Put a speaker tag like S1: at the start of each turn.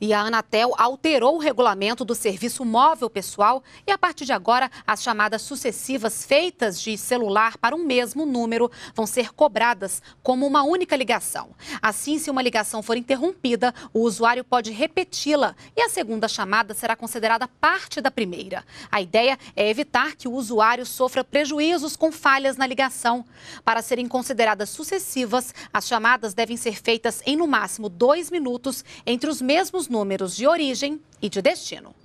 S1: E a Anatel alterou o regulamento do serviço móvel pessoal e, a partir de agora, as chamadas sucessivas feitas de celular para um mesmo número vão ser cobradas como uma única ligação. Assim, se uma ligação for interrompida, o usuário pode repeti-la e a segunda chamada será considerada parte da primeira. A ideia é evitar que o usuário sofra prejuízos com falhas na ligação. Para serem consideradas sucessivas, as chamadas devem ser feitas em no máximo dois minutos entre os mesmos números de origem e de destino.